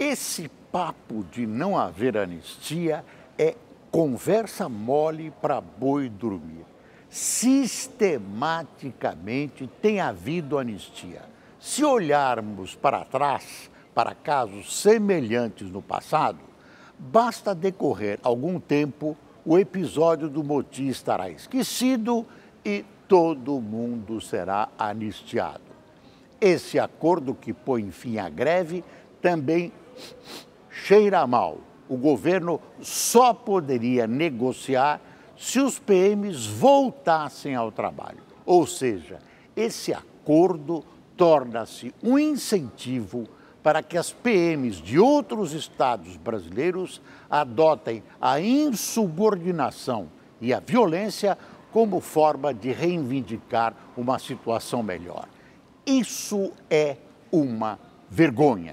Esse papo de não haver anistia é conversa mole para boi dormir. Sistematicamente tem havido anistia. Se olharmos para trás, para casos semelhantes no passado, basta decorrer algum tempo o episódio do moti estará esquecido e todo mundo será anistiado. Esse acordo que põe fim à greve também cheira mal. O governo só poderia negociar se os PMs voltassem ao trabalho. Ou seja, esse acordo torna-se um incentivo para que as PMs de outros estados brasileiros adotem a insubordinação e a violência como forma de reivindicar uma situação melhor. Isso é uma vergonha.